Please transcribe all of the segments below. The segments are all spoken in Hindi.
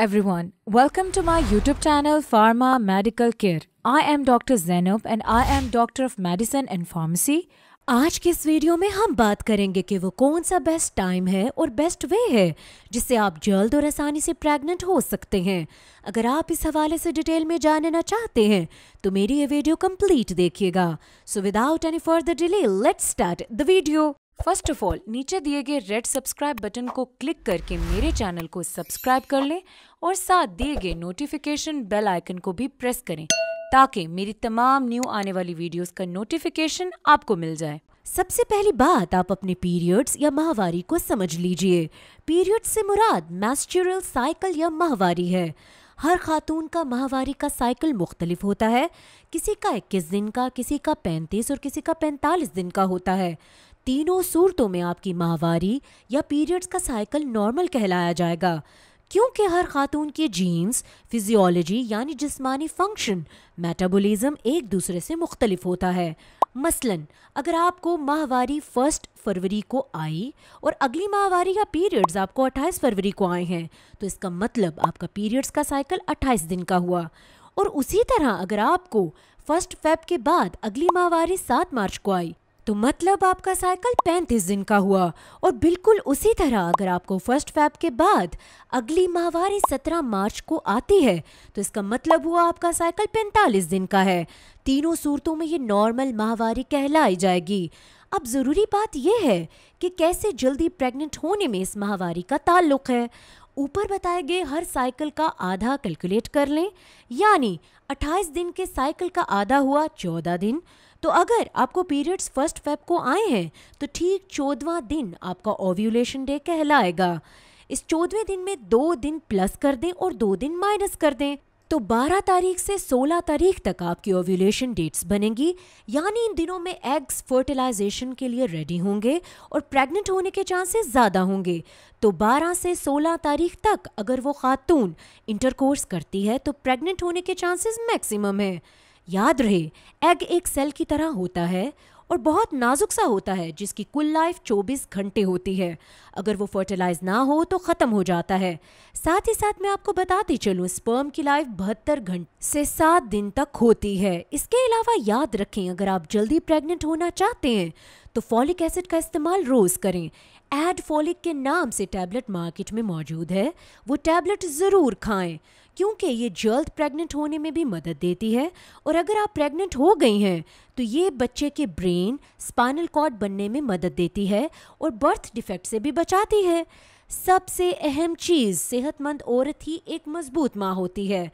everyone. Welcome to my YouTube channel Pharma Medical Care. I am Dr. Zainab and I am Doctor of Medicine and Pharmacy. आज के इस वीडियो में हम बात करेंगे कि वो कौन सा बेस्ट टाइम है और बेस्ट वे है जिससे आप जल्द और आसानी से प्रेग्नेंट हो सकते हैं अगर आप इस हवाले से डिटेल में जानना चाहते हैं तो मेरी ये वीडियो कंप्लीट देखिएगा so without any further delay let's start the video first of all नीचे दिए गए रेड सब्सक्राइब बटन को क्लिक करके मेरे चैनल को सब्सक्राइब कर लें और साथ दिए गए नोटिफिकेशन बेल आइकन को भी प्रेस करें ताकि मेरी तमाम न्यू आने वाली वीडियोस का नोटिफिकेशन आपको मिल जाए सबसे पहली बात आप अपने पीरियड्स या माहवारी को समझ लीजिए पीरियड से मुराद मैस्चुरल साइकिल या माहवारी है हर खातून का माहवारी का साइकिल मुख्तलिफ होता है किसी का इक्कीस दिन का किसी का पैंतीस और किसी का पैंतालीस दिन का होता है तीनों सूरतों में आपकी माहवारी या पीरियड्स का साइकिल नॉर्मल कहलाया जाएगा क्योंकि हर खातून के जीन्स फिजियोलॉजी यानी जिस्मानी फंक्शन मेटाबॉलिज्म एक दूसरे से मुख्तलिफ होता है मसलन अगर आपको माहवारी फर्स्ट फरवरी को आई और अगली माहवारी या पीरियड्स आपको 28 फरवरी को आए हैं तो इसका मतलब आपका पीरियड्स का साइकिल 28 दिन का हुआ और उसी तरह अगर आपको फर्स्ट फेब के बाद अगली माहवारी 7 मार्च को आई तो मतलब आपका साइकिल 35 दिन का हुआ और बिल्कुल उसी तरह अगर आपको फर्स्ट फैब के बाद अगली माहवारी 17 मार्च को आती है तो इसका मतलब हुआ आपका साइकिल 45 दिन का है तीनों सूरतों में ये नॉर्मल माहवारी कहलाई जाएगी अब ज़रूरी बात यह है कि कैसे जल्दी प्रेग्नेंट होने में इस माहवारी का ताल्लुक है ऊपर बताए गए हर साइकिल का आधा कैलकुलेट कर लें यानी 28 दिन के साइकिल का आधा हुआ 14 दिन तो अगर आपको पीरियड्स फर्स्ट फेब को आए हैं तो ठीक चौदवा दिन आपका ओव्यूलेशन डे कहलाएगा इस चौदहवें दिन में दो दिन प्लस कर दें और दो दिन माइनस कर दें तो 12 तारीख से 16 तारीख तक आपकी ओव्यूलेशन डेट्स बनेंगी यानी इन दिनों में एग्स फर्टिलाइजेशन के लिए रेडी होंगे और प्रेग्नेंट होने के चांसेस ज़्यादा होंगे तो 12 से 16 तारीख तक अगर वो खातून इंटरकोर्स करती है तो प्रेग्नेंट होने के चांसेस मैक्सिमम है याद रहे एग एक सेल की तरह होता है और बहुत नाजुक सा होता है जिसकी कुल लाइफ 24 घंटे होती है अगर वो फर्टिलाइज ना हो तो ख़त्म हो जाता है साथ ही साथ मैं आपको बताती चलूँ स्पर्म की लाइफ बहत्तर घंटे से सात दिन तक होती है इसके अलावा याद रखें अगर आप जल्दी प्रेग्नेंट होना चाहते हैं तो फॉलिक एसिड का इस्तेमाल रोज़ करें एड फॉलिक के नाम से टैबलेट मार्केट में मौजूद है वो टैबलेट ज़रूर खाएं क्योंकि ये जल्द प्रेग्नेंट होने में भी मदद देती है और अगर आप प्रेग्नेंट हो गई हैं तो ये बच्चे के ब्रेन स्पाइनल कॉर्ड बनने में मदद देती है और बर्थ डिफेक्ट से भी बचाती है सबसे अहम चीज़ सेहतमंद औरत ही एक मजबूत माँ होती है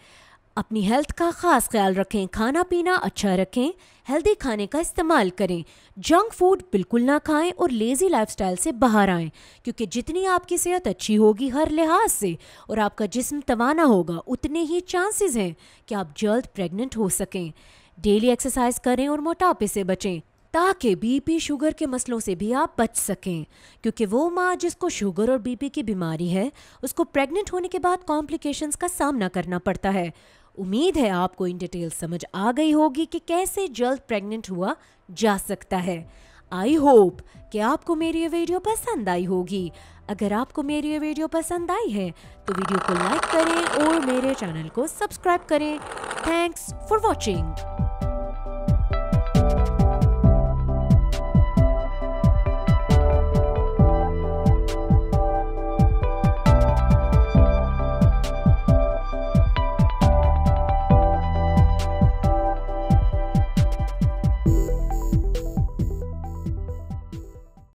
अपनी हेल्थ का ख़ास ख्याल रखें खाना पीना अच्छा रखें हेल्दी खाने का इस्तेमाल करें जंक फूड बिल्कुल ना खाएं और लेज़ी लाइफस्टाइल से बाहर आएं क्योंकि जितनी आपकी सेहत अच्छी होगी हर लिहाज से और आपका जिस्म तवाना होगा उतने ही चांसेस हैं कि आप जल्द प्रेग्नेंट हो सकें डेली एक्सरसाइज करें और मोटापे से बचें ताकि बीपी शुगर के मसलों से भी आप बच सकें क्योंकि वो माँ जिसको शुगर और बीपी की बीमारी है उसको प्रेग्नेंट होने के बाद कॉम्प्लिकेशंस का सामना करना पड़ता है उम्मीद है आपको इन डिटेल समझ आ गई होगी कि कैसे जल्द प्रेग्नेंट हुआ जा सकता है आई होप कि आपको मेरी ये वीडियो पसंद आई होगी अगर आपको मेरी ये वीडियो पसंद आई है तो वीडियो को लाइक करें और मेरे चैनल को सब्सक्राइब करें थैंक्स फॉर वॉचिंग